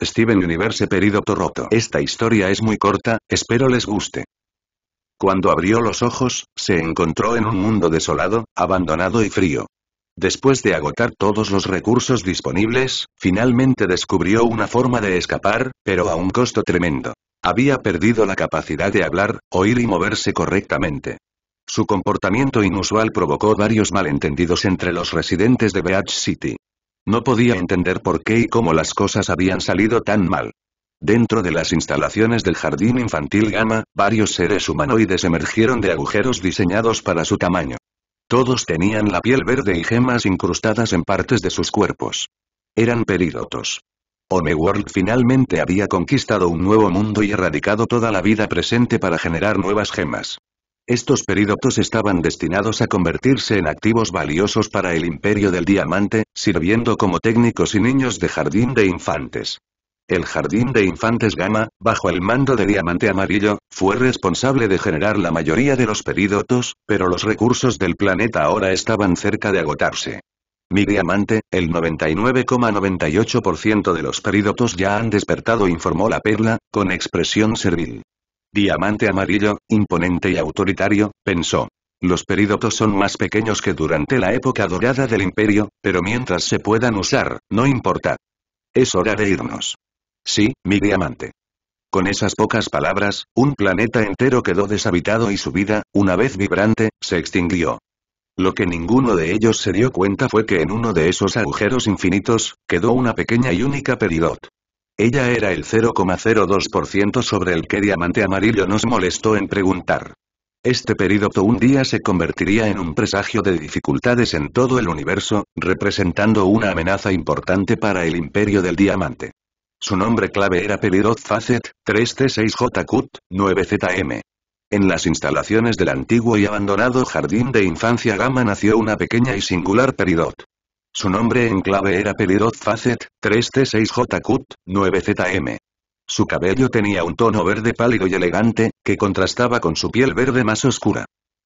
Steven Universe Perido Roto. Esta historia es muy corta, espero les guste. Cuando abrió los ojos, se encontró en un mundo desolado, abandonado y frío. Después de agotar todos los recursos disponibles, finalmente descubrió una forma de escapar, pero a un costo tremendo. Había perdido la capacidad de hablar, oír y moverse correctamente. Su comportamiento inusual provocó varios malentendidos entre los residentes de Beach City. No podía entender por qué y cómo las cosas habían salido tan mal. Dentro de las instalaciones del jardín infantil Gama, varios seres humanoides emergieron de agujeros diseñados para su tamaño. Todos tenían la piel verde y gemas incrustadas en partes de sus cuerpos. Eran peridotos. Homeworld finalmente había conquistado un nuevo mundo y erradicado toda la vida presente para generar nuevas gemas. Estos peridotos estaban destinados a convertirse en activos valiosos para el imperio del diamante, sirviendo como técnicos y niños de jardín de infantes. El jardín de infantes Gamma, bajo el mando de Diamante Amarillo, fue responsable de generar la mayoría de los peridotos, pero los recursos del planeta ahora estaban cerca de agotarse. Mi diamante, el 99,98% de los peridotos ya han despertado informó la perla, con expresión servil. Diamante amarillo, imponente y autoritario, pensó. Los peridotos son más pequeños que durante la época dorada del imperio, pero mientras se puedan usar, no importa. Es hora de irnos. Sí, mi diamante. Con esas pocas palabras, un planeta entero quedó deshabitado y su vida, una vez vibrante, se extinguió. Lo que ninguno de ellos se dio cuenta fue que en uno de esos agujeros infinitos, quedó una pequeña y única peridot. Ella era el 0,02% sobre el que Diamante Amarillo nos molestó en preguntar. Este Peridot un día se convertiría en un presagio de dificultades en todo el universo, representando una amenaza importante para el imperio del diamante. Su nombre clave era Peridot Facet, 3 c 6 9ZM. En las instalaciones del antiguo y abandonado jardín de infancia Gama nació una pequeña y singular Peridot. Su nombre en clave era Peliroth Facet, 3T6JQ, jqt 9 zm Su cabello tenía un tono verde pálido y elegante, que contrastaba con su piel verde más oscura.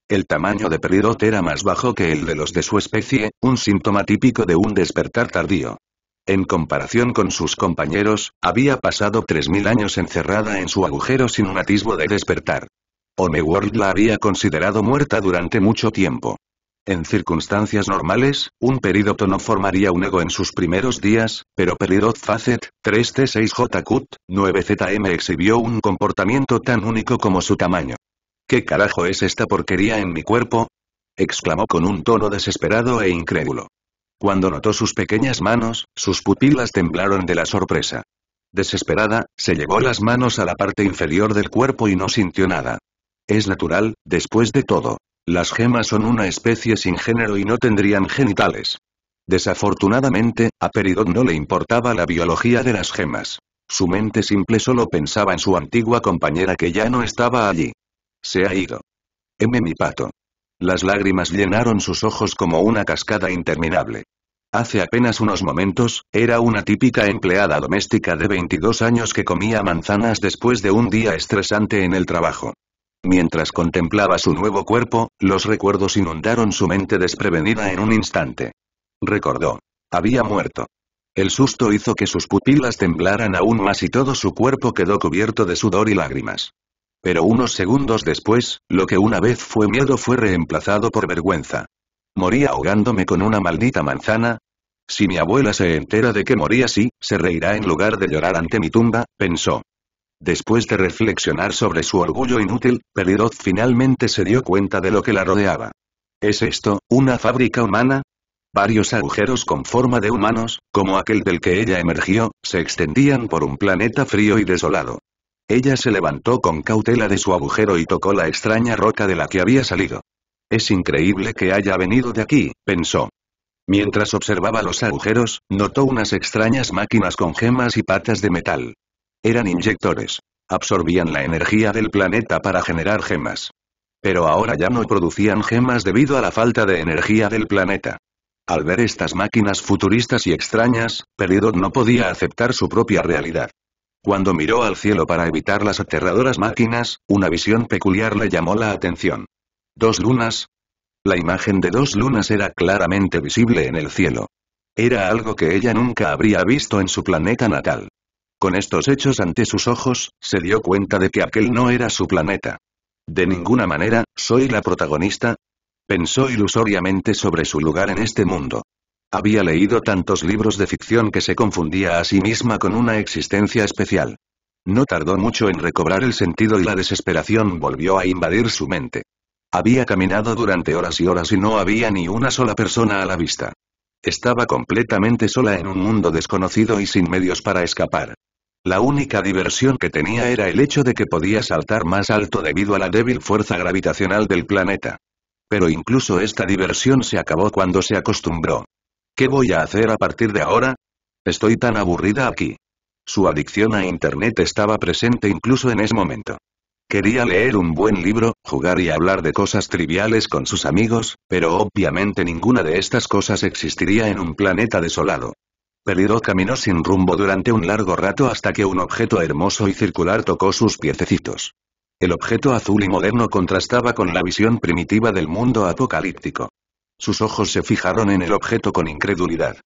El tamaño de Peliroth era más bajo que el de los de su especie, un síntoma típico de un despertar tardío. En comparación con sus compañeros, había pasado 3.000 años encerrada en su agujero sin un atisbo de despertar. Omeworld la había considerado muerta durante mucho tiempo. En circunstancias normales, un peridoto no formaría un ego en sus primeros días, pero Peridot Facet, 3T6JQ, 9ZM exhibió un comportamiento tan único como su tamaño. ¿Qué carajo es esta porquería en mi cuerpo? exclamó con un tono desesperado e incrédulo. Cuando notó sus pequeñas manos, sus pupilas temblaron de la sorpresa. Desesperada, se llevó las manos a la parte inferior del cuerpo y no sintió nada. Es natural, después de todo. Las gemas son una especie sin género y no tendrían genitales. Desafortunadamente, a Peridot no le importaba la biología de las gemas. Su mente simple solo pensaba en su antigua compañera que ya no estaba allí. Se ha ido. M mi pato. Las lágrimas llenaron sus ojos como una cascada interminable. Hace apenas unos momentos, era una típica empleada doméstica de 22 años que comía manzanas después de un día estresante en el trabajo. Mientras contemplaba su nuevo cuerpo, los recuerdos inundaron su mente desprevenida en un instante. Recordó. Había muerto. El susto hizo que sus pupilas temblaran aún más y todo su cuerpo quedó cubierto de sudor y lágrimas. Pero unos segundos después, lo que una vez fue miedo fue reemplazado por vergüenza. ¿Moría ahogándome con una maldita manzana? Si mi abuela se entera de que morí así, se reirá en lugar de llorar ante mi tumba, pensó. Después de reflexionar sobre su orgullo inútil, Peridot finalmente se dio cuenta de lo que la rodeaba. ¿Es esto, una fábrica humana? Varios agujeros con forma de humanos, como aquel del que ella emergió, se extendían por un planeta frío y desolado. Ella se levantó con cautela de su agujero y tocó la extraña roca de la que había salido. Es increíble que haya venido de aquí, pensó. Mientras observaba los agujeros, notó unas extrañas máquinas con gemas y patas de metal. Eran inyectores. Absorbían la energía del planeta para generar gemas. Pero ahora ya no producían gemas debido a la falta de energía del planeta. Al ver estas máquinas futuristas y extrañas, Peridot no podía aceptar su propia realidad. Cuando miró al cielo para evitar las aterradoras máquinas, una visión peculiar le llamó la atención. ¿Dos lunas? La imagen de dos lunas era claramente visible en el cielo. Era algo que ella nunca habría visto en su planeta natal. Con estos hechos ante sus ojos, se dio cuenta de que aquel no era su planeta. De ninguna manera, soy la protagonista. Pensó ilusoriamente sobre su lugar en este mundo. Había leído tantos libros de ficción que se confundía a sí misma con una existencia especial. No tardó mucho en recobrar el sentido y la desesperación volvió a invadir su mente. Había caminado durante horas y horas y no había ni una sola persona a la vista. Estaba completamente sola en un mundo desconocido y sin medios para escapar. La única diversión que tenía era el hecho de que podía saltar más alto debido a la débil fuerza gravitacional del planeta. Pero incluso esta diversión se acabó cuando se acostumbró. ¿Qué voy a hacer a partir de ahora? Estoy tan aburrida aquí. Su adicción a Internet estaba presente incluso en ese momento. Quería leer un buen libro, jugar y hablar de cosas triviales con sus amigos, pero obviamente ninguna de estas cosas existiría en un planeta desolado. Peliro caminó sin rumbo durante un largo rato hasta que un objeto hermoso y circular tocó sus piececitos. El objeto azul y moderno contrastaba con la visión primitiva del mundo apocalíptico. Sus ojos se fijaron en el objeto con incredulidad.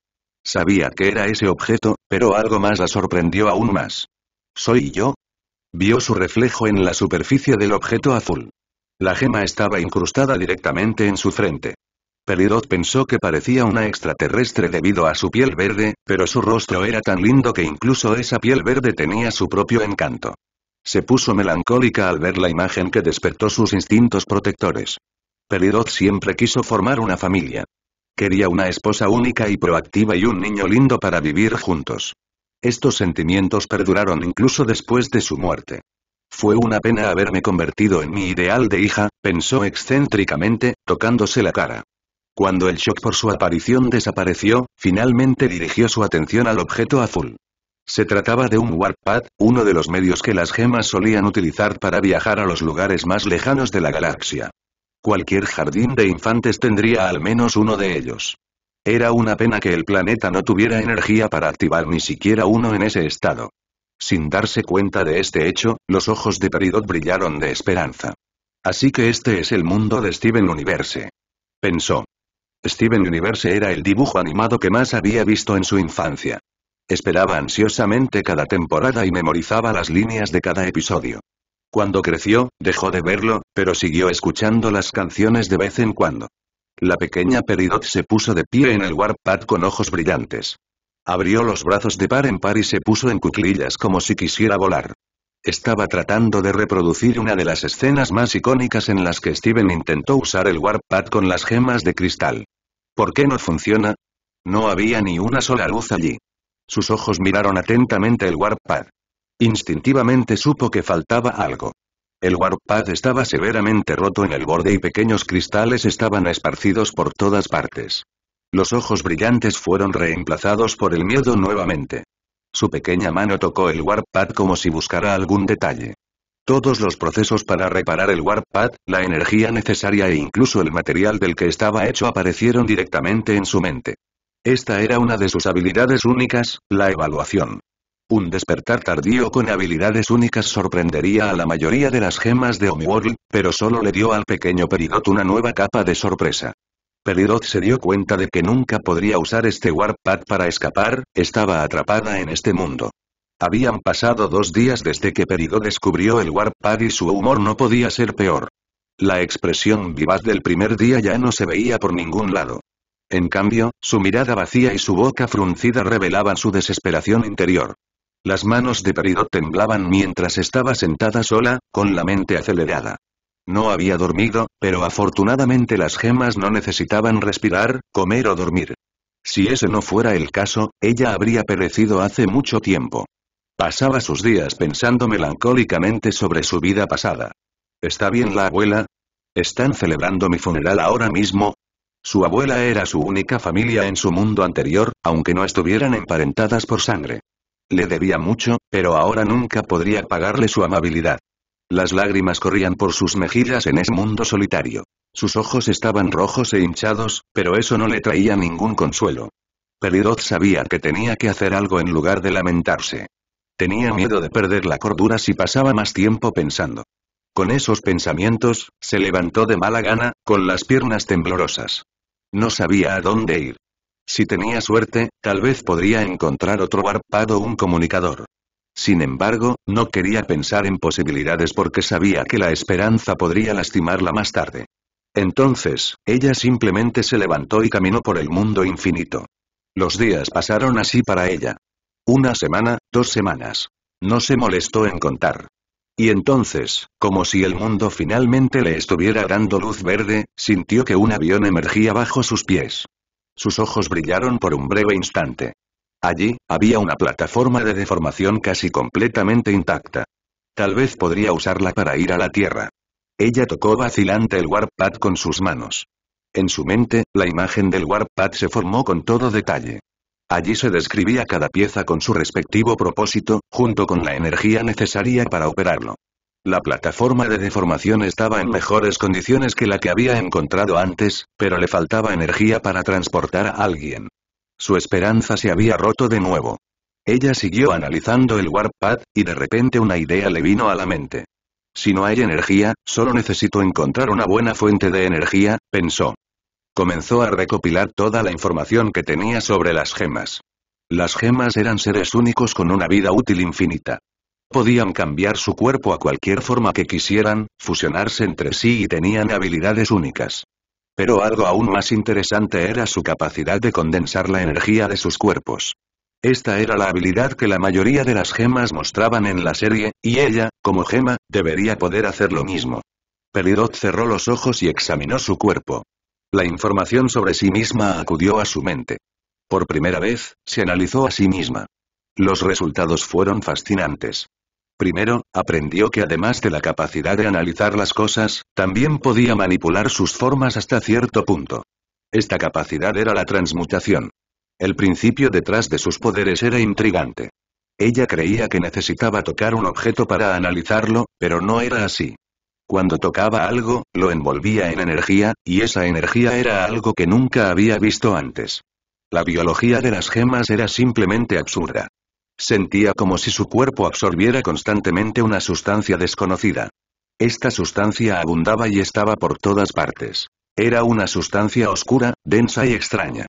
Sabía que era ese objeto, pero algo más la sorprendió aún más. ¿Soy yo? Vio su reflejo en la superficie del objeto azul. La gema estaba incrustada directamente en su frente. Peliroth pensó que parecía una extraterrestre debido a su piel verde, pero su rostro era tan lindo que incluso esa piel verde tenía su propio encanto. Se puso melancólica al ver la imagen que despertó sus instintos protectores. Peliroth siempre quiso formar una familia. Quería una esposa única y proactiva y un niño lindo para vivir juntos. Estos sentimientos perduraron incluso después de su muerte. Fue una pena haberme convertido en mi ideal de hija, pensó excéntricamente, tocándose la cara. Cuando el shock por su aparición desapareció, finalmente dirigió su atención al objeto azul. Se trataba de un warp pad, uno de los medios que las gemas solían utilizar para viajar a los lugares más lejanos de la galaxia. Cualquier jardín de infantes tendría al menos uno de ellos. Era una pena que el planeta no tuviera energía para activar ni siquiera uno en ese estado. Sin darse cuenta de este hecho, los ojos de Peridot brillaron de esperanza. Así que este es el mundo de Steven Universe. Pensó. Steven Universe era el dibujo animado que más había visto en su infancia. Esperaba ansiosamente cada temporada y memorizaba las líneas de cada episodio. Cuando creció, dejó de verlo, pero siguió escuchando las canciones de vez en cuando. La pequeña Peridot se puso de pie en el warpad con ojos brillantes. Abrió los brazos de par en par y se puso en cuclillas como si quisiera volar. Estaba tratando de reproducir una de las escenas más icónicas en las que Steven intentó usar el Warp Pad con las gemas de cristal. ¿Por qué no funciona? No había ni una sola luz allí. Sus ojos miraron atentamente el Warp Pad. Instintivamente supo que faltaba algo. El Warp Pad estaba severamente roto en el borde y pequeños cristales estaban esparcidos por todas partes. Los ojos brillantes fueron reemplazados por el miedo nuevamente. Su pequeña mano tocó el Warp Pad como si buscara algún detalle. Todos los procesos para reparar el Warp Pad, la energía necesaria e incluso el material del que estaba hecho aparecieron directamente en su mente. Esta era una de sus habilidades únicas, la evaluación. Un despertar tardío con habilidades únicas sorprendería a la mayoría de las gemas de Homeworld, pero solo le dio al pequeño Peridot una nueva capa de sorpresa. Peridot se dio cuenta de que nunca podría usar este Warp Pad para escapar, estaba atrapada en este mundo. Habían pasado dos días desde que Perido descubrió el Warpad y su humor no podía ser peor. La expresión vivaz del primer día ya no se veía por ningún lado. En cambio, su mirada vacía y su boca fruncida revelaban su desesperación interior. Las manos de Perido temblaban mientras estaba sentada sola, con la mente acelerada. No había dormido, pero afortunadamente las gemas no necesitaban respirar, comer o dormir. Si ese no fuera el caso, ella habría perecido hace mucho tiempo. Pasaba sus días pensando melancólicamente sobre su vida pasada. ¿Está bien la abuela? ¿Están celebrando mi funeral ahora mismo? Su abuela era su única familia en su mundo anterior, aunque no estuvieran emparentadas por sangre. Le debía mucho, pero ahora nunca podría pagarle su amabilidad. Las lágrimas corrían por sus mejillas en ese mundo solitario. Sus ojos estaban rojos e hinchados, pero eso no le traía ningún consuelo. Peridot sabía que tenía que hacer algo en lugar de lamentarse. Tenía miedo de perder la cordura si pasaba más tiempo pensando. Con esos pensamientos, se levantó de mala gana, con las piernas temblorosas. No sabía a dónde ir. Si tenía suerte, tal vez podría encontrar otro o un comunicador. Sin embargo, no quería pensar en posibilidades porque sabía que la esperanza podría lastimarla más tarde. Entonces, ella simplemente se levantó y caminó por el mundo infinito. Los días pasaron así para ella. Una semana, dos semanas. No se molestó en contar. Y entonces, como si el mundo finalmente le estuviera dando luz verde, sintió que un avión emergía bajo sus pies. Sus ojos brillaron por un breve instante. Allí, había una plataforma de deformación casi completamente intacta. Tal vez podría usarla para ir a la Tierra. Ella tocó vacilante el warp pad con sus manos. En su mente, la imagen del warp pad se formó con todo detalle. Allí se describía cada pieza con su respectivo propósito, junto con la energía necesaria para operarlo. La plataforma de deformación estaba en mejores condiciones que la que había encontrado antes, pero le faltaba energía para transportar a alguien. Su esperanza se había roto de nuevo. Ella siguió analizando el warp pad, y de repente una idea le vino a la mente. Si no hay energía, solo necesito encontrar una buena fuente de energía, pensó. Comenzó a recopilar toda la información que tenía sobre las gemas. Las gemas eran seres únicos con una vida útil infinita. Podían cambiar su cuerpo a cualquier forma que quisieran, fusionarse entre sí y tenían habilidades únicas. Pero algo aún más interesante era su capacidad de condensar la energía de sus cuerpos. Esta era la habilidad que la mayoría de las gemas mostraban en la serie, y ella, como gema, debería poder hacer lo mismo. Pelidot cerró los ojos y examinó su cuerpo. La información sobre sí misma acudió a su mente. Por primera vez, se analizó a sí misma. Los resultados fueron fascinantes. Primero, aprendió que además de la capacidad de analizar las cosas, también podía manipular sus formas hasta cierto punto. Esta capacidad era la transmutación. El principio detrás de sus poderes era intrigante. Ella creía que necesitaba tocar un objeto para analizarlo, pero no era así. Cuando tocaba algo, lo envolvía en energía, y esa energía era algo que nunca había visto antes. La biología de las gemas era simplemente absurda. Sentía como si su cuerpo absorbiera constantemente una sustancia desconocida. Esta sustancia abundaba y estaba por todas partes. Era una sustancia oscura, densa y extraña.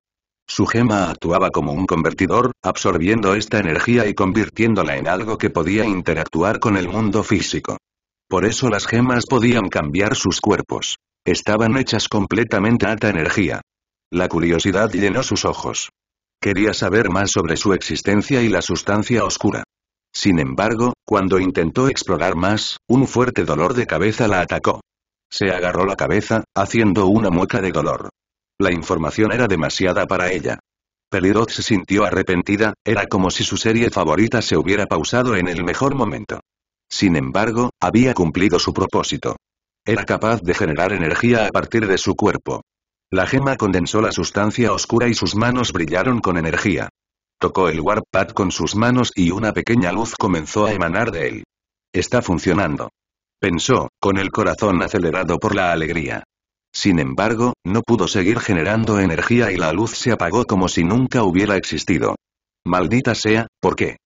Su gema actuaba como un convertidor, absorbiendo esta energía y convirtiéndola en algo que podía interactuar con el mundo físico. Por eso las gemas podían cambiar sus cuerpos. Estaban hechas completamente a alta energía. La curiosidad llenó sus ojos. Quería saber más sobre su existencia y la sustancia oscura. Sin embargo, cuando intentó explorar más, un fuerte dolor de cabeza la atacó. Se agarró la cabeza, haciendo una mueca de dolor. La información era demasiada para ella. Pelirot se sintió arrepentida, era como si su serie favorita se hubiera pausado en el mejor momento. Sin embargo, había cumplido su propósito. Era capaz de generar energía a partir de su cuerpo. La gema condensó la sustancia oscura y sus manos brillaron con energía. Tocó el Warp Pad con sus manos y una pequeña luz comenzó a emanar de él. Está funcionando. Pensó, con el corazón acelerado por la alegría. Sin embargo, no pudo seguir generando energía y la luz se apagó como si nunca hubiera existido. Maldita sea, ¿por qué?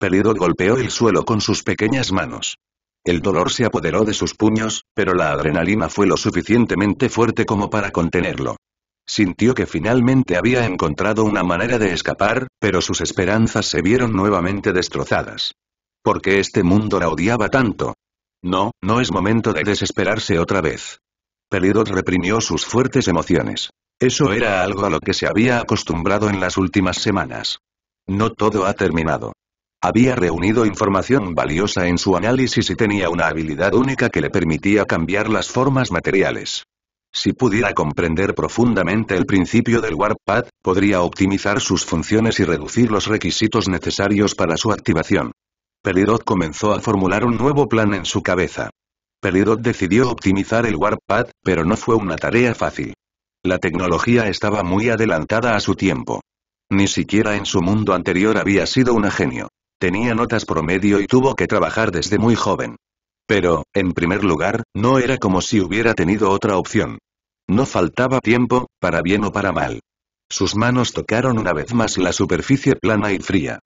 Pelidot golpeó el suelo con sus pequeñas manos. El dolor se apoderó de sus puños, pero la adrenalina fue lo suficientemente fuerte como para contenerlo. Sintió que finalmente había encontrado una manera de escapar, pero sus esperanzas se vieron nuevamente destrozadas. ¿Por qué este mundo la odiaba tanto. No, no es momento de desesperarse otra vez. Pelidot reprimió sus fuertes emociones. Eso era algo a lo que se había acostumbrado en las últimas semanas. No todo ha terminado. Había reunido información valiosa en su análisis y tenía una habilidad única que le permitía cambiar las formas materiales. Si pudiera comprender profundamente el principio del Warp Pad, podría optimizar sus funciones y reducir los requisitos necesarios para su activación. Peridot comenzó a formular un nuevo plan en su cabeza. Peridot decidió optimizar el Warp Pad, pero no fue una tarea fácil. La tecnología estaba muy adelantada a su tiempo. Ni siquiera en su mundo anterior había sido un genio. Tenía notas promedio y tuvo que trabajar desde muy joven. Pero, en primer lugar, no era como si hubiera tenido otra opción. No faltaba tiempo, para bien o para mal. Sus manos tocaron una vez más la superficie plana y fría.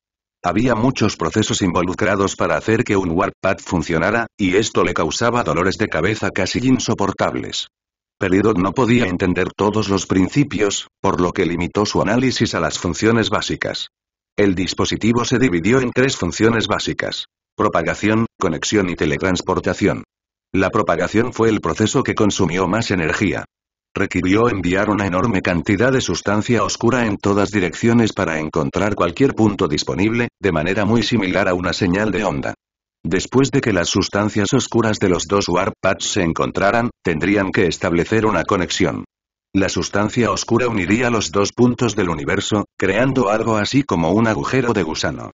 Había muchos procesos involucrados para hacer que un Pad funcionara, y esto le causaba dolores de cabeza casi insoportables. Peridot no podía entender todos los principios, por lo que limitó su análisis a las funciones básicas. El dispositivo se dividió en tres funciones básicas. Propagación, conexión y teletransportación. La propagación fue el proceso que consumió más energía. Requirió enviar una enorme cantidad de sustancia oscura en todas direcciones para encontrar cualquier punto disponible, de manera muy similar a una señal de onda. Después de que las sustancias oscuras de los dos warp pads se encontraran, tendrían que establecer una conexión. La sustancia oscura uniría los dos puntos del universo, creando algo así como un agujero de gusano.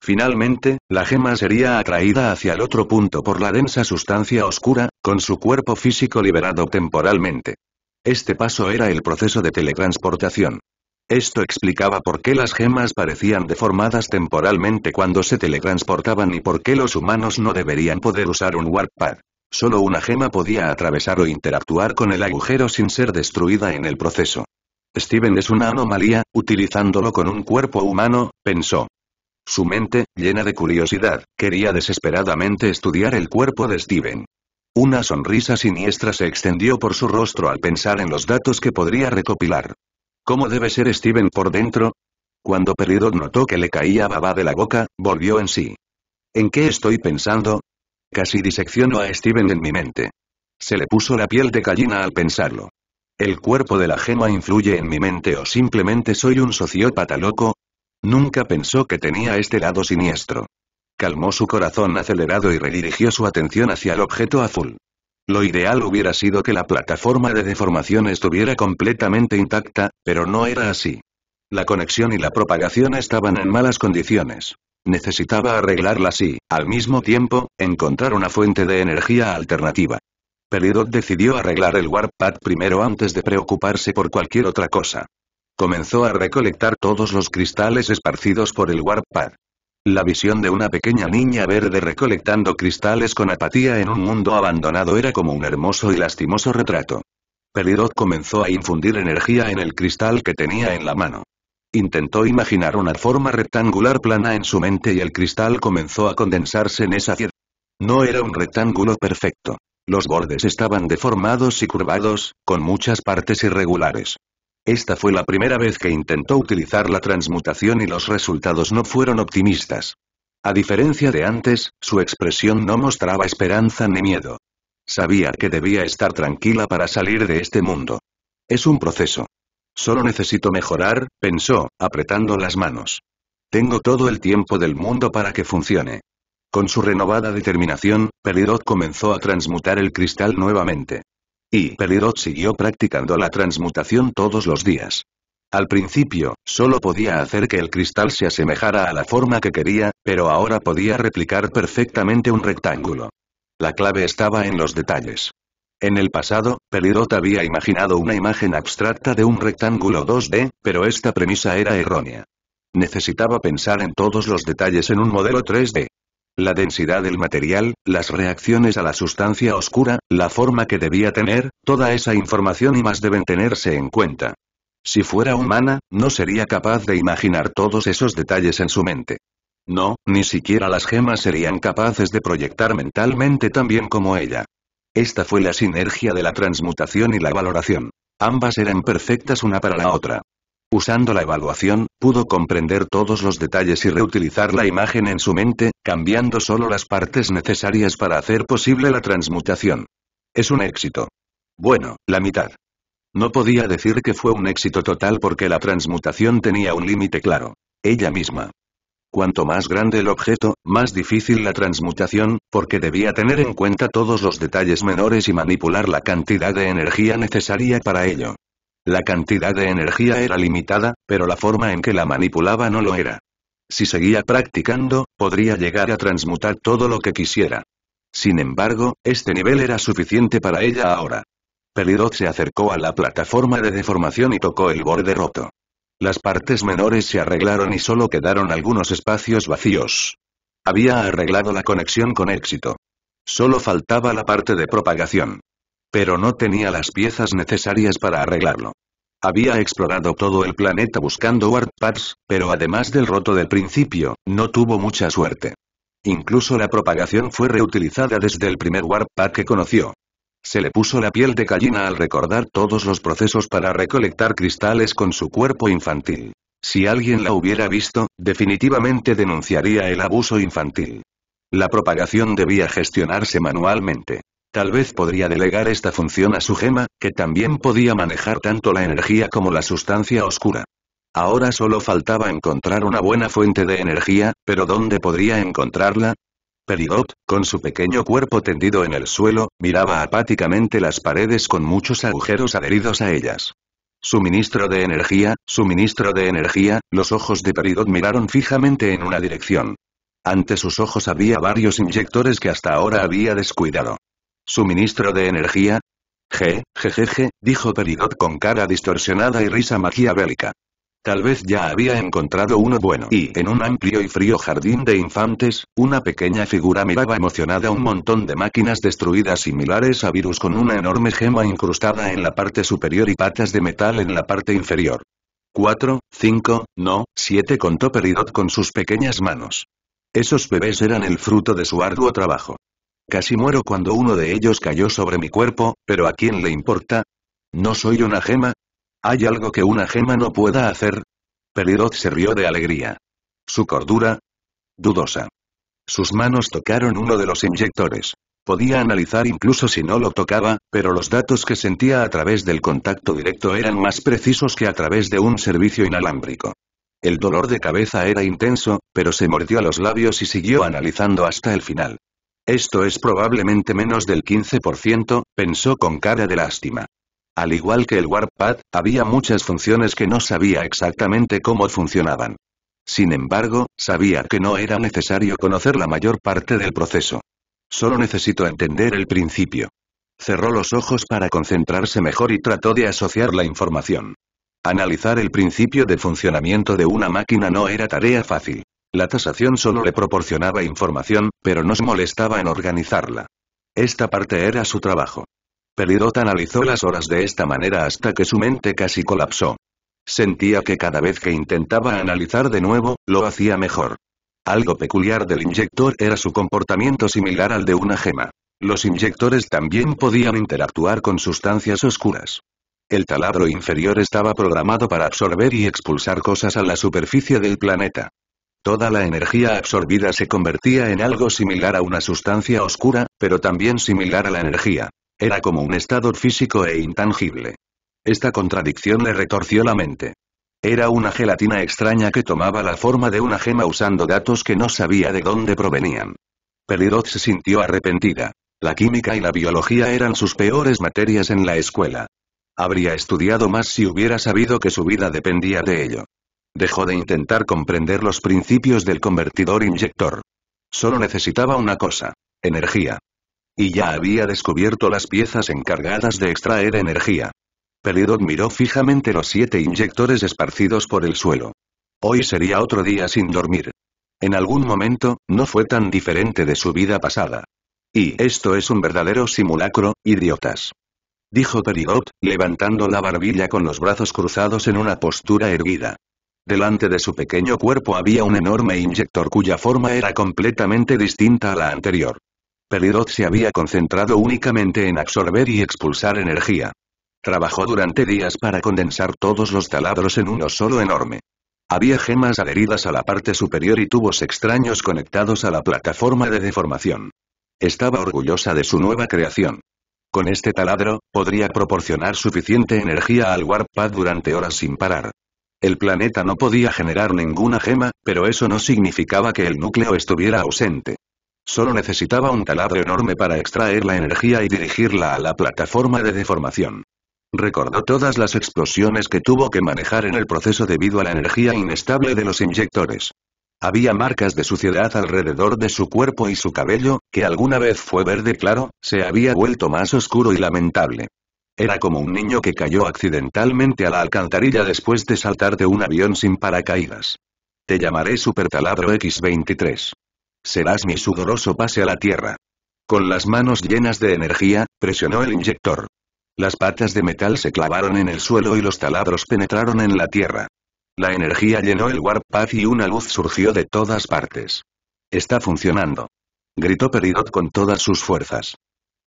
Finalmente, la gema sería atraída hacia el otro punto por la densa sustancia oscura, con su cuerpo físico liberado temporalmente. Este paso era el proceso de teletransportación. Esto explicaba por qué las gemas parecían deformadas temporalmente cuando se teletransportaban y por qué los humanos no deberían poder usar un warp pad. Solo una gema podía atravesar o interactuar con el agujero sin ser destruida en el proceso. Steven es una anomalía, utilizándolo con un cuerpo humano, pensó. Su mente, llena de curiosidad, quería desesperadamente estudiar el cuerpo de Steven. Una sonrisa siniestra se extendió por su rostro al pensar en los datos que podría recopilar. ¿Cómo debe ser Steven por dentro? Cuando Peridot notó que le caía baba de la boca, volvió en sí. ¿En qué estoy pensando? Casi diseccionó a Steven en mi mente. Se le puso la piel de gallina al pensarlo. ¿El cuerpo de la gema influye en mi mente o simplemente soy un sociópata loco? Nunca pensó que tenía este lado siniestro. Calmó su corazón acelerado y redirigió su atención hacia el objeto azul. Lo ideal hubiera sido que la plataforma de deformación estuviera completamente intacta, pero no era así. La conexión y la propagación estaban en malas condiciones. Necesitaba arreglarlas y, al mismo tiempo, encontrar una fuente de energía alternativa. Peridot decidió arreglar el Warp Pad primero antes de preocuparse por cualquier otra cosa. Comenzó a recolectar todos los cristales esparcidos por el Warp Pad. La visión de una pequeña niña verde recolectando cristales con apatía en un mundo abandonado era como un hermoso y lastimoso retrato. Peridot comenzó a infundir energía en el cristal que tenía en la mano. Intentó imaginar una forma rectangular plana en su mente y el cristal comenzó a condensarse en esa No era un rectángulo perfecto. Los bordes estaban deformados y curvados, con muchas partes irregulares. Esta fue la primera vez que intentó utilizar la transmutación y los resultados no fueron optimistas. A diferencia de antes, su expresión no mostraba esperanza ni miedo. Sabía que debía estar tranquila para salir de este mundo. Es un proceso. Solo necesito mejorar, pensó, apretando las manos. Tengo todo el tiempo del mundo para que funcione. Con su renovada determinación, Peliroth comenzó a transmutar el cristal nuevamente. Y Peliroth siguió practicando la transmutación todos los días. Al principio, solo podía hacer que el cristal se asemejara a la forma que quería, pero ahora podía replicar perfectamente un rectángulo. La clave estaba en los detalles. En el pasado, Peridot había imaginado una imagen abstracta de un rectángulo 2D, pero esta premisa era errónea. Necesitaba pensar en todos los detalles en un modelo 3D. La densidad del material, las reacciones a la sustancia oscura, la forma que debía tener, toda esa información y más deben tenerse en cuenta. Si fuera humana, no sería capaz de imaginar todos esos detalles en su mente. No, ni siquiera las gemas serían capaces de proyectar mentalmente tan bien como ella. Esta fue la sinergia de la transmutación y la valoración. Ambas eran perfectas una para la otra. Usando la evaluación, pudo comprender todos los detalles y reutilizar la imagen en su mente, cambiando solo las partes necesarias para hacer posible la transmutación. Es un éxito. Bueno, la mitad. No podía decir que fue un éxito total porque la transmutación tenía un límite claro. Ella misma, Cuanto más grande el objeto, más difícil la transmutación, porque debía tener en cuenta todos los detalles menores y manipular la cantidad de energía necesaria para ello. La cantidad de energía era limitada, pero la forma en que la manipulaba no lo era. Si seguía practicando, podría llegar a transmutar todo lo que quisiera. Sin embargo, este nivel era suficiente para ella ahora. Pelidot se acercó a la plataforma de deformación y tocó el borde roto. Las partes menores se arreglaron y solo quedaron algunos espacios vacíos. Había arreglado la conexión con éxito. Solo faltaba la parte de propagación. Pero no tenía las piezas necesarias para arreglarlo. Había explorado todo el planeta buscando Warp Pads, pero además del roto del principio, no tuvo mucha suerte. Incluso la propagación fue reutilizada desde el primer Warp Pad que conoció. Se le puso la piel de gallina al recordar todos los procesos para recolectar cristales con su cuerpo infantil. Si alguien la hubiera visto, definitivamente denunciaría el abuso infantil. La propagación debía gestionarse manualmente. Tal vez podría delegar esta función a su gema, que también podía manejar tanto la energía como la sustancia oscura. Ahora solo faltaba encontrar una buena fuente de energía, pero ¿dónde podría encontrarla? Peridot, con su pequeño cuerpo tendido en el suelo, miraba apáticamente las paredes con muchos agujeros adheridos a ellas. Suministro de energía, suministro de energía, los ojos de Peridot miraron fijamente en una dirección. Ante sus ojos había varios inyectores que hasta ahora había descuidado. Suministro de energía, Je, jejeje, dijo Peridot con cara distorsionada y risa maquiavélica. Tal vez ya había encontrado uno bueno y en un amplio y frío jardín de infantes, una pequeña figura miraba emocionada un montón de máquinas destruidas similares a virus con una enorme gema incrustada en la parte superior y patas de metal en la parte inferior. 4, 5, no, 7 contó Peridot con sus pequeñas manos. Esos bebés eran el fruto de su arduo trabajo. Casi muero cuando uno de ellos cayó sobre mi cuerpo, pero ¿a quién le importa? No soy una gema, ¿Hay algo que una gema no pueda hacer? Peridot se rió de alegría. ¿Su cordura? Dudosa. Sus manos tocaron uno de los inyectores. Podía analizar incluso si no lo tocaba, pero los datos que sentía a través del contacto directo eran más precisos que a través de un servicio inalámbrico. El dolor de cabeza era intenso, pero se mordió a los labios y siguió analizando hasta el final. Esto es probablemente menos del 15%, pensó con cara de lástima. Al igual que el Warp Pad, había muchas funciones que no sabía exactamente cómo funcionaban. Sin embargo, sabía que no era necesario conocer la mayor parte del proceso. Solo necesitó entender el principio. Cerró los ojos para concentrarse mejor y trató de asociar la información. Analizar el principio de funcionamiento de una máquina no era tarea fácil. La tasación solo le proporcionaba información, pero no se molestaba en organizarla. Esta parte era su trabajo. Peridot analizó las horas de esta manera hasta que su mente casi colapsó. Sentía que cada vez que intentaba analizar de nuevo, lo hacía mejor. Algo peculiar del inyector era su comportamiento similar al de una gema. Los inyectores también podían interactuar con sustancias oscuras. El taladro inferior estaba programado para absorber y expulsar cosas a la superficie del planeta. Toda la energía absorbida se convertía en algo similar a una sustancia oscura, pero también similar a la energía era como un estado físico e intangible. Esta contradicción le retorció la mente. Era una gelatina extraña que tomaba la forma de una gema usando datos que no sabía de dónde provenían. Peridot se sintió arrepentida. La química y la biología eran sus peores materias en la escuela. Habría estudiado más si hubiera sabido que su vida dependía de ello. Dejó de intentar comprender los principios del convertidor inyector. Solo necesitaba una cosa. Energía. Y ya había descubierto las piezas encargadas de extraer energía. Peridot miró fijamente los siete inyectores esparcidos por el suelo. Hoy sería otro día sin dormir. En algún momento, no fue tan diferente de su vida pasada. Y esto es un verdadero simulacro, idiotas. Dijo Peridot, levantando la barbilla con los brazos cruzados en una postura erguida. Delante de su pequeño cuerpo había un enorme inyector cuya forma era completamente distinta a la anterior. Irod se había concentrado únicamente en absorber y expulsar energía. Trabajó durante días para condensar todos los taladros en uno solo enorme. Había gemas adheridas a la parte superior y tubos extraños conectados a la plataforma de deformación. Estaba orgullosa de su nueva creación. Con este taladro, podría proporcionar suficiente energía al Warpad durante horas sin parar. El planeta no podía generar ninguna gema, pero eso no significaba que el núcleo estuviera ausente. Solo necesitaba un taladro enorme para extraer la energía y dirigirla a la plataforma de deformación. Recordó todas las explosiones que tuvo que manejar en el proceso debido a la energía inestable de los inyectores. Había marcas de suciedad alrededor de su cuerpo y su cabello, que alguna vez fue verde claro, se había vuelto más oscuro y lamentable. Era como un niño que cayó accidentalmente a la alcantarilla después de saltar de un avión sin paracaídas. Te llamaré Super Taladro X23. Serás mi sudoroso pase a la tierra. Con las manos llenas de energía, presionó el inyector. Las patas de metal se clavaron en el suelo y los taladros penetraron en la tierra. La energía llenó el warp y una luz surgió de todas partes. Está funcionando. Gritó Peridot con todas sus fuerzas.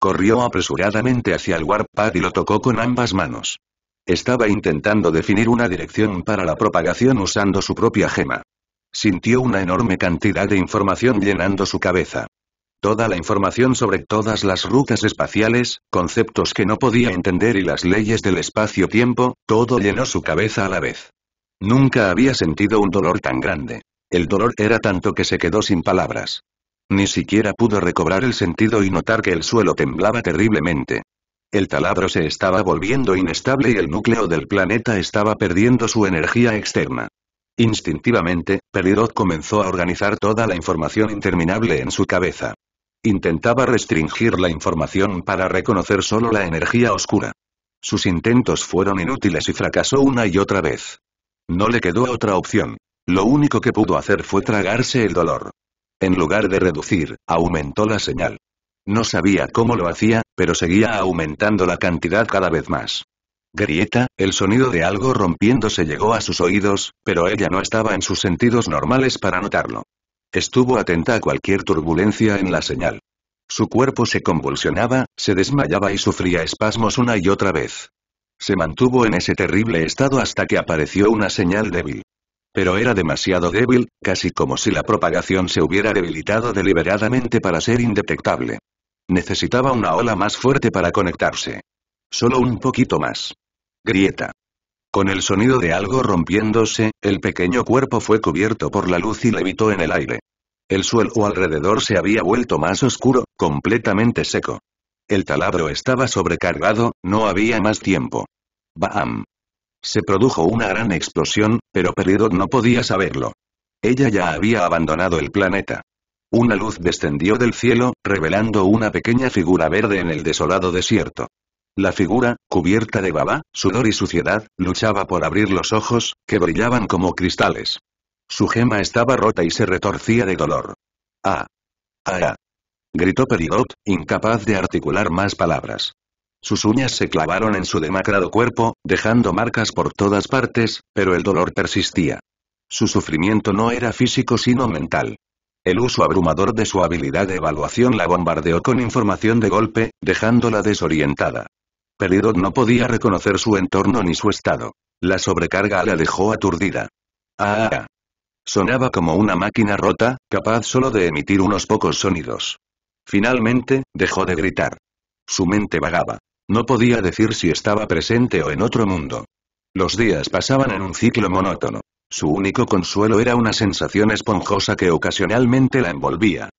Corrió apresuradamente hacia el warp pad y lo tocó con ambas manos. Estaba intentando definir una dirección para la propagación usando su propia gema. Sintió una enorme cantidad de información llenando su cabeza. Toda la información sobre todas las rutas espaciales, conceptos que no podía entender y las leyes del espacio-tiempo, todo llenó su cabeza a la vez. Nunca había sentido un dolor tan grande. El dolor era tanto que se quedó sin palabras. Ni siquiera pudo recobrar el sentido y notar que el suelo temblaba terriblemente. El taladro se estaba volviendo inestable y el núcleo del planeta estaba perdiendo su energía externa. Instintivamente, Peridot comenzó a organizar toda la información interminable en su cabeza. Intentaba restringir la información para reconocer solo la energía oscura. Sus intentos fueron inútiles y fracasó una y otra vez. No le quedó otra opción. Lo único que pudo hacer fue tragarse el dolor. En lugar de reducir, aumentó la señal. No sabía cómo lo hacía, pero seguía aumentando la cantidad cada vez más grieta, el sonido de algo rompiéndose llegó a sus oídos, pero ella no estaba en sus sentidos normales para notarlo. Estuvo atenta a cualquier turbulencia en la señal. Su cuerpo se convulsionaba, se desmayaba y sufría espasmos una y otra vez. Se mantuvo en ese terrible estado hasta que apareció una señal débil. Pero era demasiado débil, casi como si la propagación se hubiera debilitado deliberadamente para ser indetectable. Necesitaba una ola más fuerte para conectarse. Solo un poquito más grieta. Con el sonido de algo rompiéndose, el pequeño cuerpo fue cubierto por la luz y levitó en el aire. El suelo alrededor se había vuelto más oscuro, completamente seco. El taladro estaba sobrecargado, no había más tiempo. ¡Bam! Se produjo una gran explosión, pero Peridot no podía saberlo. Ella ya había abandonado el planeta. Una luz descendió del cielo, revelando una pequeña figura verde en el desolado desierto. La figura, cubierta de baba, sudor y suciedad, luchaba por abrir los ojos, que brillaban como cristales. Su gema estaba rota y se retorcía de dolor. ¡Ah! ¡Ah! ah. gritó Peridot, incapaz de articular más palabras. Sus uñas se clavaron en su demacrado cuerpo, dejando marcas por todas partes, pero el dolor persistía. Su sufrimiento no era físico sino mental. El uso abrumador de su habilidad de evaluación la bombardeó con información de golpe, dejándola desorientada. Peridot no podía reconocer su entorno ni su estado. La sobrecarga la dejó aturdida. Ah, ah, ah. Sonaba como una máquina rota, capaz solo de emitir unos pocos sonidos. Finalmente, dejó de gritar. Su mente vagaba. No podía decir si estaba presente o en otro mundo. Los días pasaban en un ciclo monótono. Su único consuelo era una sensación esponjosa que ocasionalmente la envolvía.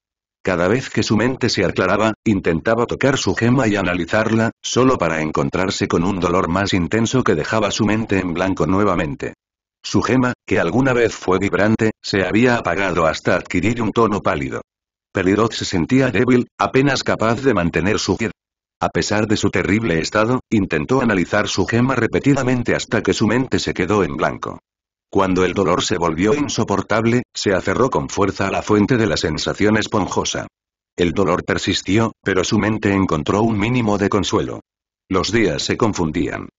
Cada vez que su mente se aclaraba, intentaba tocar su gema y analizarla, solo para encontrarse con un dolor más intenso que dejaba su mente en blanco nuevamente. Su gema, que alguna vez fue vibrante, se había apagado hasta adquirir un tono pálido. Peliroth se sentía débil, apenas capaz de mantener su pie. A pesar de su terrible estado, intentó analizar su gema repetidamente hasta que su mente se quedó en blanco. Cuando el dolor se volvió insoportable, se aferró con fuerza a la fuente de la sensación esponjosa. El dolor persistió, pero su mente encontró un mínimo de consuelo. Los días se confundían.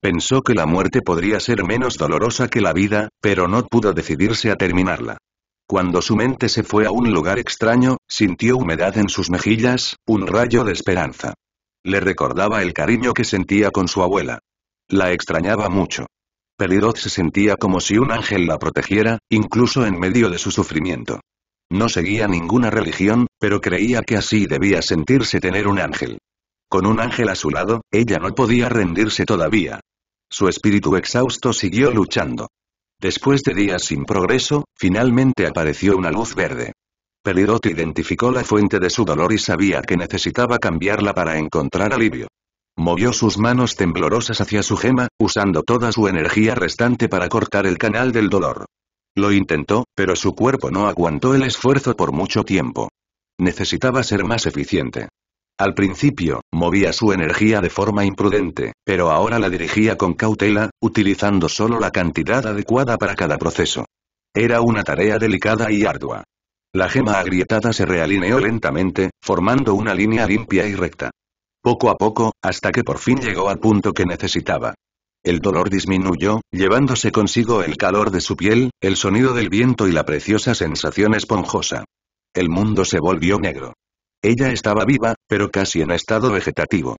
Pensó que la muerte podría ser menos dolorosa que la vida, pero no pudo decidirse a terminarla. Cuando su mente se fue a un lugar extraño, sintió humedad en sus mejillas, un rayo de esperanza. Le recordaba el cariño que sentía con su abuela. La extrañaba mucho. Peliroth se sentía como si un ángel la protegiera, incluso en medio de su sufrimiento. No seguía ninguna religión, pero creía que así debía sentirse tener un ángel. Con un ángel a su lado, ella no podía rendirse todavía. Su espíritu exhausto siguió luchando. Después de días sin progreso, finalmente apareció una luz verde. Peridot identificó la fuente de su dolor y sabía que necesitaba cambiarla para encontrar alivio. Movió sus manos temblorosas hacia su gema, usando toda su energía restante para cortar el canal del dolor. Lo intentó, pero su cuerpo no aguantó el esfuerzo por mucho tiempo. Necesitaba ser más eficiente. Al principio, movía su energía de forma imprudente, pero ahora la dirigía con cautela, utilizando solo la cantidad adecuada para cada proceso. Era una tarea delicada y ardua. La gema agrietada se realineó lentamente, formando una línea limpia y recta poco a poco, hasta que por fin llegó al punto que necesitaba. El dolor disminuyó, llevándose consigo el calor de su piel, el sonido del viento y la preciosa sensación esponjosa. El mundo se volvió negro. Ella estaba viva, pero casi en estado vegetativo.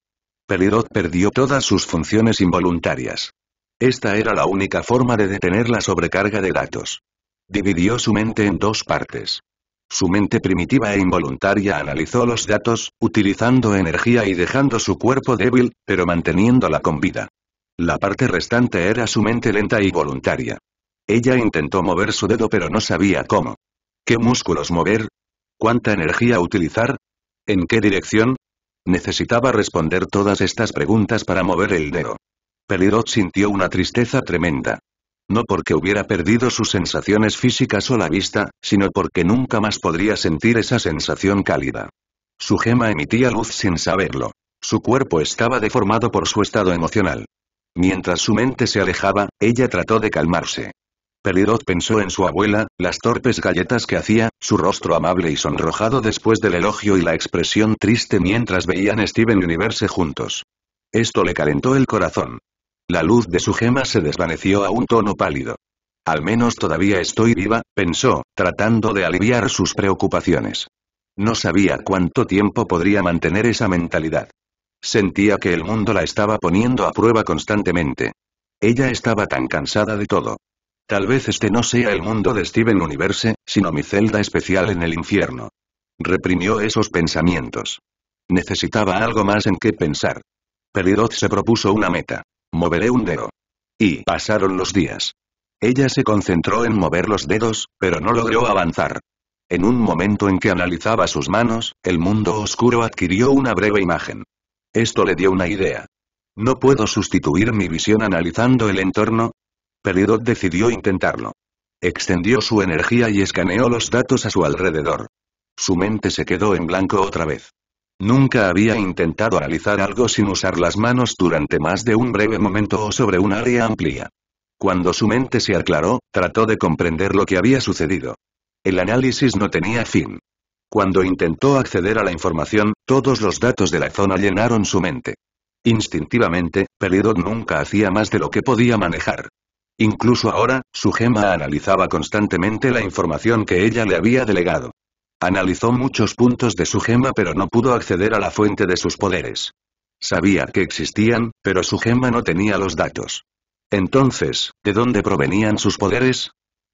Pelirot perdió todas sus funciones involuntarias. Esta era la única forma de detener la sobrecarga de datos. Dividió su mente en dos partes. Su mente primitiva e involuntaria analizó los datos, utilizando energía y dejando su cuerpo débil, pero manteniéndola con vida. La parte restante era su mente lenta y voluntaria. Ella intentó mover su dedo pero no sabía cómo. ¿Qué músculos mover? ¿Cuánta energía utilizar? ¿En qué dirección? Necesitaba responder todas estas preguntas para mover el dedo. Pelirot sintió una tristeza tremenda. No porque hubiera perdido sus sensaciones físicas o la vista, sino porque nunca más podría sentir esa sensación cálida. Su gema emitía luz sin saberlo. Su cuerpo estaba deformado por su estado emocional. Mientras su mente se alejaba, ella trató de calmarse. Peridot pensó en su abuela, las torpes galletas que hacía, su rostro amable y sonrojado después del elogio y la expresión triste mientras veían Steven Universe juntos. Esto le calentó el corazón. La luz de su gema se desvaneció a un tono pálido. Al menos todavía estoy viva, pensó, tratando de aliviar sus preocupaciones. No sabía cuánto tiempo podría mantener esa mentalidad. Sentía que el mundo la estaba poniendo a prueba constantemente. Ella estaba tan cansada de todo. Tal vez este no sea el mundo de Steven Universe, sino mi celda especial en el infierno. Reprimió esos pensamientos. Necesitaba algo más en qué pensar. Peridot se propuso una meta. Moveré un dedo. Y pasaron los días. Ella se concentró en mover los dedos, pero no logró avanzar. En un momento en que analizaba sus manos, el mundo oscuro adquirió una breve imagen. Esto le dio una idea. ¿No puedo sustituir mi visión analizando el entorno? Peridot decidió intentarlo. Extendió su energía y escaneó los datos a su alrededor. Su mente se quedó en blanco otra vez. Nunca había intentado analizar algo sin usar las manos durante más de un breve momento o sobre un área amplia. Cuando su mente se aclaró, trató de comprender lo que había sucedido. El análisis no tenía fin. Cuando intentó acceder a la información, todos los datos de la zona llenaron su mente. Instintivamente, Pelidot nunca hacía más de lo que podía manejar. Incluso ahora, su gema analizaba constantemente la información que ella le había delegado. Analizó muchos puntos de su gema pero no pudo acceder a la fuente de sus poderes. Sabía que existían, pero su gema no tenía los datos. Entonces, ¿de dónde provenían sus poderes?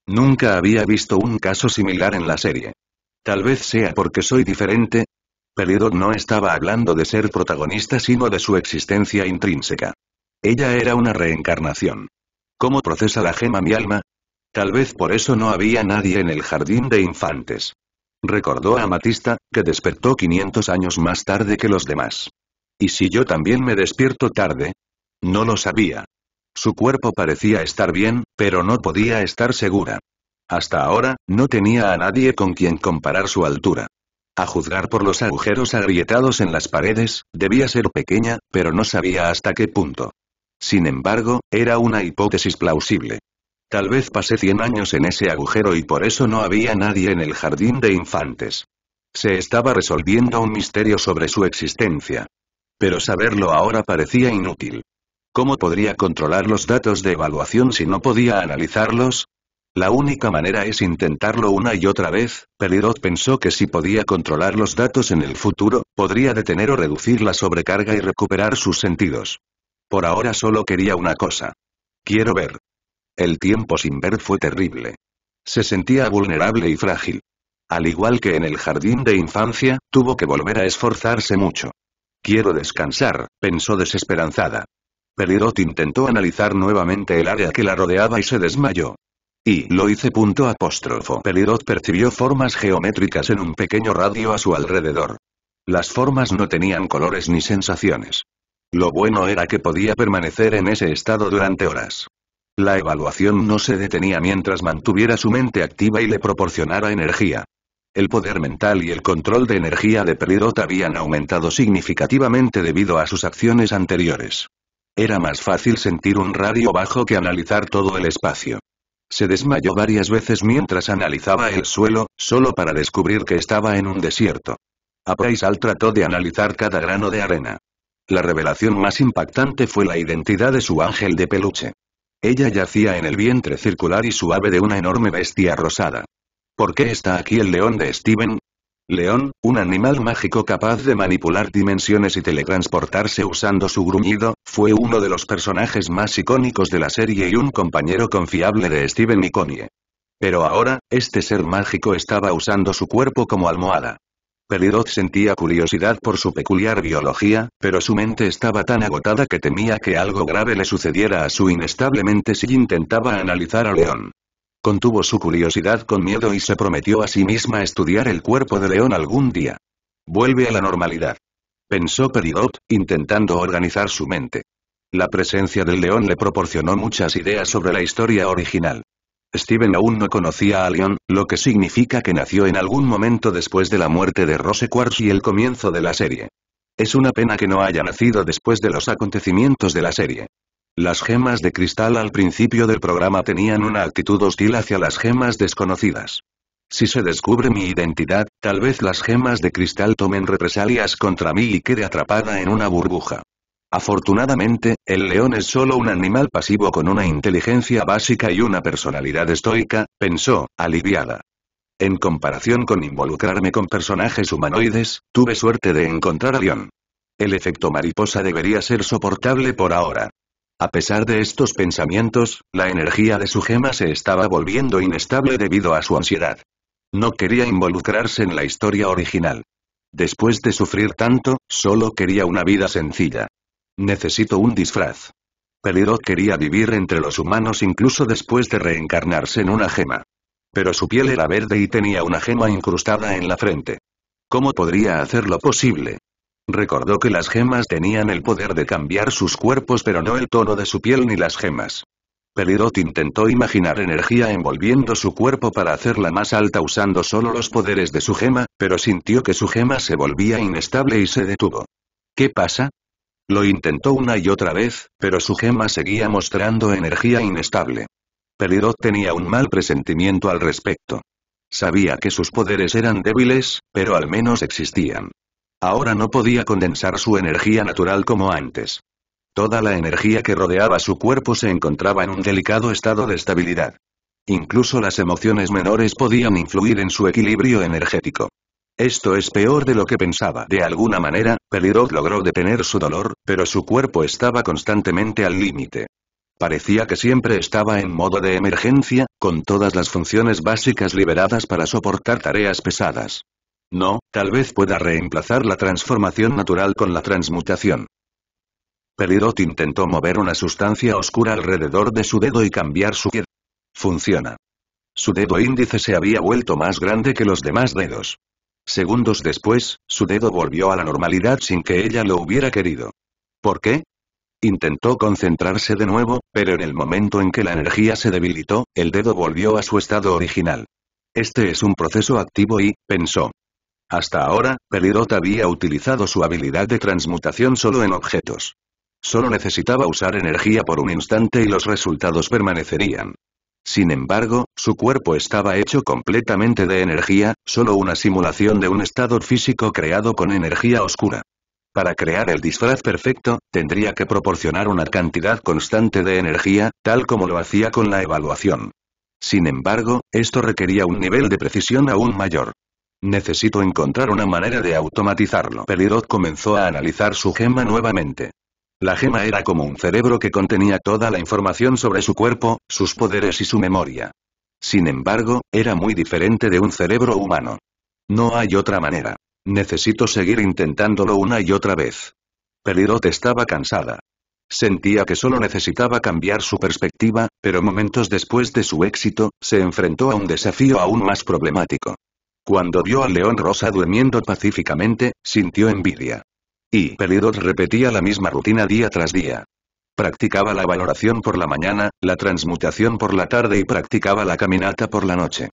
Nunca había visto un caso similar en la serie. Tal vez sea porque soy diferente. Peridot no estaba hablando de ser protagonista sino de su existencia intrínseca. Ella era una reencarnación. ¿Cómo procesa la gema mi alma? Tal vez por eso no había nadie en el jardín de infantes recordó a Matista, que despertó 500 años más tarde que los demás. ¿Y si yo también me despierto tarde? No lo sabía. Su cuerpo parecía estar bien, pero no podía estar segura. Hasta ahora, no tenía a nadie con quien comparar su altura. A juzgar por los agujeros agrietados en las paredes, debía ser pequeña, pero no sabía hasta qué punto. Sin embargo, era una hipótesis plausible. Tal vez pasé 100 años en ese agujero y por eso no había nadie en el jardín de infantes. Se estaba resolviendo un misterio sobre su existencia. Pero saberlo ahora parecía inútil. ¿Cómo podría controlar los datos de evaluación si no podía analizarlos? La única manera es intentarlo una y otra vez, Pelirot pensó que si podía controlar los datos en el futuro, podría detener o reducir la sobrecarga y recuperar sus sentidos. Por ahora solo quería una cosa. Quiero ver. El tiempo sin ver fue terrible. Se sentía vulnerable y frágil. Al igual que en el jardín de infancia, tuvo que volver a esforzarse mucho. Quiero descansar, pensó desesperanzada. Pelirot intentó analizar nuevamente el área que la rodeaba y se desmayó. Y lo hice punto apóstrofo. percibió formas geométricas en un pequeño radio a su alrededor. Las formas no tenían colores ni sensaciones. Lo bueno era que podía permanecer en ese estado durante horas. La evaluación no se detenía mientras mantuviera su mente activa y le proporcionara energía. El poder mental y el control de energía de Peridot habían aumentado significativamente debido a sus acciones anteriores. Era más fácil sentir un radio bajo que analizar todo el espacio. Se desmayó varias veces mientras analizaba el suelo, solo para descubrir que estaba en un desierto. Apraisal trató de analizar cada grano de arena. La revelación más impactante fue la identidad de su ángel de peluche. Ella yacía en el vientre circular y suave de una enorme bestia rosada. ¿Por qué está aquí el león de Steven? León, un animal mágico capaz de manipular dimensiones y teletransportarse usando su gruñido, fue uno de los personajes más icónicos de la serie y un compañero confiable de Steven y Connie. Pero ahora, este ser mágico estaba usando su cuerpo como almohada. Peridot sentía curiosidad por su peculiar biología, pero su mente estaba tan agotada que temía que algo grave le sucediera a su inestable mente si intentaba analizar a León. Contuvo su curiosidad con miedo y se prometió a sí misma estudiar el cuerpo de León algún día. Vuelve a la normalidad. Pensó Peridot, intentando organizar su mente. La presencia del león le proporcionó muchas ideas sobre la historia original. Steven aún no conocía a Leon, lo que significa que nació en algún momento después de la muerte de Rose Quartz y el comienzo de la serie. Es una pena que no haya nacido después de los acontecimientos de la serie. Las gemas de cristal al principio del programa tenían una actitud hostil hacia las gemas desconocidas. Si se descubre mi identidad, tal vez las gemas de cristal tomen represalias contra mí y quede atrapada en una burbuja. Afortunadamente, el león es solo un animal pasivo con una inteligencia básica y una personalidad estoica, pensó, aliviada. En comparación con involucrarme con personajes humanoides, tuve suerte de encontrar a León. El efecto mariposa debería ser soportable por ahora. A pesar de estos pensamientos, la energía de su gema se estaba volviendo inestable debido a su ansiedad. No quería involucrarse en la historia original. Después de sufrir tanto, solo quería una vida sencilla. Necesito un disfraz. Pelirot quería vivir entre los humanos incluso después de reencarnarse en una gema. Pero su piel era verde y tenía una gema incrustada en la frente. ¿Cómo podría hacerlo posible? Recordó que las gemas tenían el poder de cambiar sus cuerpos pero no el tono de su piel ni las gemas. Pelirot intentó imaginar energía envolviendo su cuerpo para hacerla más alta usando solo los poderes de su gema, pero sintió que su gema se volvía inestable y se detuvo. ¿Qué pasa? Lo intentó una y otra vez, pero su gema seguía mostrando energía inestable. Peridot tenía un mal presentimiento al respecto. Sabía que sus poderes eran débiles, pero al menos existían. Ahora no podía condensar su energía natural como antes. Toda la energía que rodeaba su cuerpo se encontraba en un delicado estado de estabilidad. Incluso las emociones menores podían influir en su equilibrio energético. Esto es peor de lo que pensaba. De alguna manera, Pelirot logró detener su dolor, pero su cuerpo estaba constantemente al límite. Parecía que siempre estaba en modo de emergencia, con todas las funciones básicas liberadas para soportar tareas pesadas. No, tal vez pueda reemplazar la transformación natural con la transmutación. Pelirot intentó mover una sustancia oscura alrededor de su dedo y cambiar su Funciona. Su dedo índice se había vuelto más grande que los demás dedos. Segundos después, su dedo volvió a la normalidad sin que ella lo hubiera querido. ¿Por qué? Intentó concentrarse de nuevo, pero en el momento en que la energía se debilitó, el dedo volvió a su estado original. Este es un proceso activo y, pensó. Hasta ahora, Peridot había utilizado su habilidad de transmutación solo en objetos. Solo necesitaba usar energía por un instante y los resultados permanecerían. Sin embargo, su cuerpo estaba hecho completamente de energía, solo una simulación de un estado físico creado con energía oscura. Para crear el disfraz perfecto, tendría que proporcionar una cantidad constante de energía, tal como lo hacía con la evaluación. Sin embargo, esto requería un nivel de precisión aún mayor. Necesito encontrar una manera de automatizarlo. Pelirot comenzó a analizar su gema nuevamente. La gema era como un cerebro que contenía toda la información sobre su cuerpo, sus poderes y su memoria. Sin embargo, era muy diferente de un cerebro humano. No hay otra manera. Necesito seguir intentándolo una y otra vez. Pelirot estaba cansada. Sentía que solo necesitaba cambiar su perspectiva, pero momentos después de su éxito, se enfrentó a un desafío aún más problemático. Cuando vio al león rosa durmiendo pacíficamente, sintió envidia y Peridot repetía la misma rutina día tras día. Practicaba la valoración por la mañana, la transmutación por la tarde y practicaba la caminata por la noche.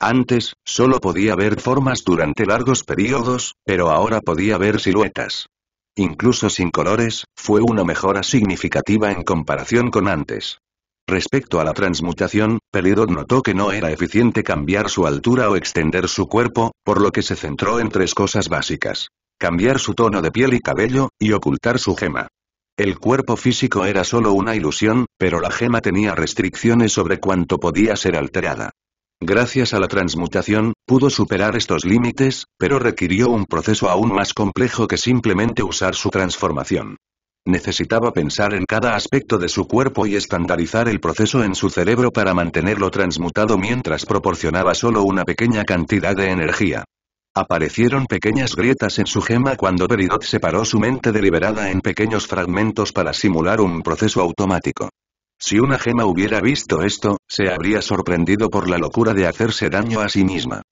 Antes, solo podía ver formas durante largos periodos, pero ahora podía ver siluetas. Incluso sin colores, fue una mejora significativa en comparación con antes. Respecto a la transmutación, Peridot notó que no era eficiente cambiar su altura o extender su cuerpo, por lo que se centró en tres cosas básicas cambiar su tono de piel y cabello, y ocultar su gema. El cuerpo físico era solo una ilusión, pero la gema tenía restricciones sobre cuánto podía ser alterada. Gracias a la transmutación, pudo superar estos límites, pero requirió un proceso aún más complejo que simplemente usar su transformación. Necesitaba pensar en cada aspecto de su cuerpo y estandarizar el proceso en su cerebro para mantenerlo transmutado mientras proporcionaba solo una pequeña cantidad de energía. Aparecieron pequeñas grietas en su gema cuando Peridot separó su mente deliberada en pequeños fragmentos para simular un proceso automático. Si una gema hubiera visto esto, se habría sorprendido por la locura de hacerse daño a sí misma.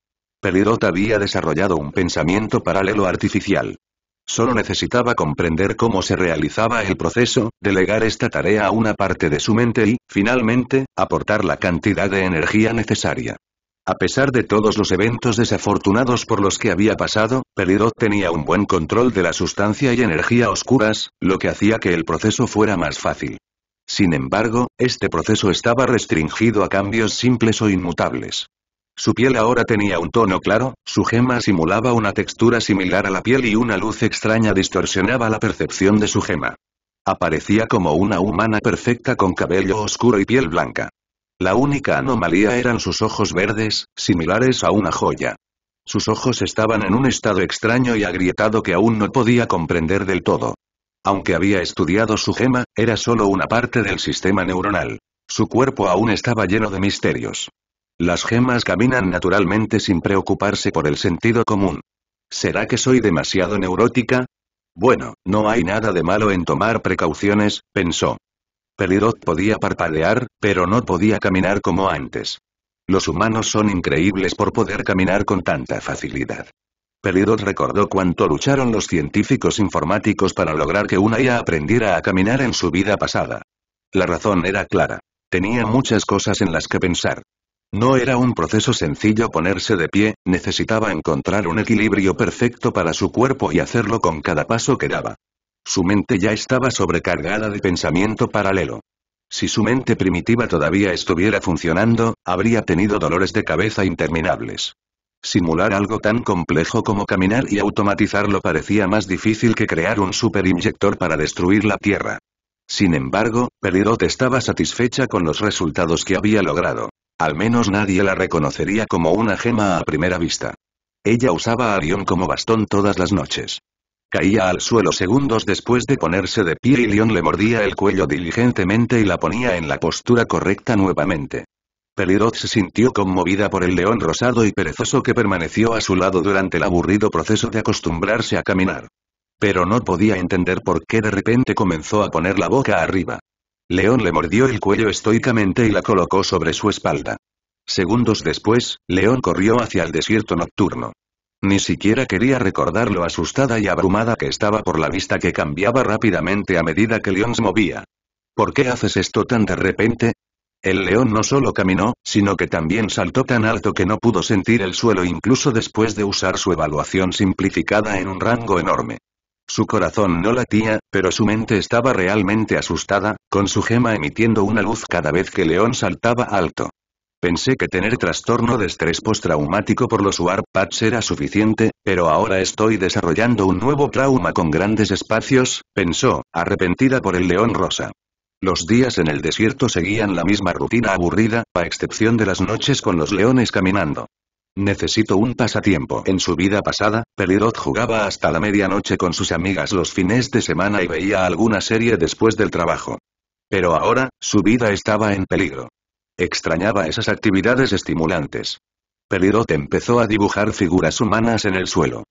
Peridot había desarrollado un pensamiento paralelo artificial. Solo necesitaba comprender cómo se realizaba el proceso, delegar esta tarea a una parte de su mente y, finalmente, aportar la cantidad de energía necesaria. A pesar de todos los eventos desafortunados por los que había pasado, Peridot tenía un buen control de la sustancia y energía oscuras, lo que hacía que el proceso fuera más fácil. Sin embargo, este proceso estaba restringido a cambios simples o inmutables. Su piel ahora tenía un tono claro, su gema simulaba una textura similar a la piel y una luz extraña distorsionaba la percepción de su gema. Aparecía como una humana perfecta con cabello oscuro y piel blanca. La única anomalía eran sus ojos verdes, similares a una joya. Sus ojos estaban en un estado extraño y agrietado que aún no podía comprender del todo. Aunque había estudiado su gema, era solo una parte del sistema neuronal. Su cuerpo aún estaba lleno de misterios. Las gemas caminan naturalmente sin preocuparse por el sentido común. ¿Será que soy demasiado neurótica? Bueno, no hay nada de malo en tomar precauciones, pensó. Pelirot podía parpadear, pero no podía caminar como antes. Los humanos son increíbles por poder caminar con tanta facilidad. Pelirot recordó cuánto lucharon los científicos informáticos para lograr que una IA aprendiera a caminar en su vida pasada. La razón era clara. Tenía muchas cosas en las que pensar. No era un proceso sencillo ponerse de pie, necesitaba encontrar un equilibrio perfecto para su cuerpo y hacerlo con cada paso que daba. Su mente ya estaba sobrecargada de pensamiento paralelo. Si su mente primitiva todavía estuviera funcionando, habría tenido dolores de cabeza interminables. Simular algo tan complejo como caminar y automatizarlo parecía más difícil que crear un superinyector para destruir la Tierra. Sin embargo, Peridot estaba satisfecha con los resultados que había logrado. Al menos nadie la reconocería como una gema a primera vista. Ella usaba a Arión como bastón todas las noches. Caía al suelo segundos después de ponerse de pie y León le mordía el cuello diligentemente y la ponía en la postura correcta nuevamente. Peliroth se sintió conmovida por el león rosado y perezoso que permaneció a su lado durante el aburrido proceso de acostumbrarse a caminar. Pero no podía entender por qué de repente comenzó a poner la boca arriba. León le mordió el cuello estoicamente y la colocó sobre su espalda. Segundos después, León corrió hacia el desierto nocturno. Ni siquiera quería recordar lo asustada y abrumada que estaba por la vista que cambiaba rápidamente a medida que León se movía. ¿Por qué haces esto tan de repente? El león no solo caminó, sino que también saltó tan alto que no pudo sentir el suelo incluso después de usar su evaluación simplificada en un rango enorme. Su corazón no latía, pero su mente estaba realmente asustada, con su gema emitiendo una luz cada vez que León saltaba alto. Pensé que tener trastorno de estrés postraumático por los Pads era suficiente, pero ahora estoy desarrollando un nuevo trauma con grandes espacios, pensó, arrepentida por el león rosa. Los días en el desierto seguían la misma rutina aburrida, a excepción de las noches con los leones caminando. Necesito un pasatiempo. En su vida pasada, Pelirot jugaba hasta la medianoche con sus amigas los fines de semana y veía alguna serie después del trabajo. Pero ahora, su vida estaba en peligro. Extrañaba esas actividades estimulantes. Pelirot empezó a dibujar figuras humanas en el suelo.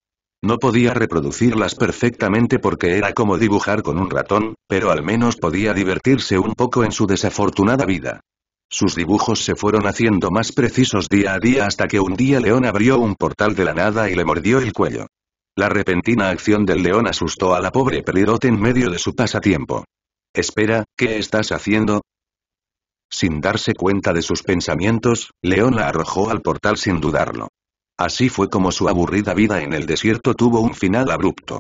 No podía reproducirlas perfectamente porque era como dibujar con un ratón, pero al menos podía divertirse un poco en su desafortunada vida. Sus dibujos se fueron haciendo más precisos día a día hasta que un día León abrió un portal de la nada y le mordió el cuello. La repentina acción del león asustó a la pobre Pelirot en medio de su pasatiempo. Espera, ¿qué estás haciendo? Sin darse cuenta de sus pensamientos, León la arrojó al portal sin dudarlo. Así fue como su aburrida vida en el desierto tuvo un final abrupto.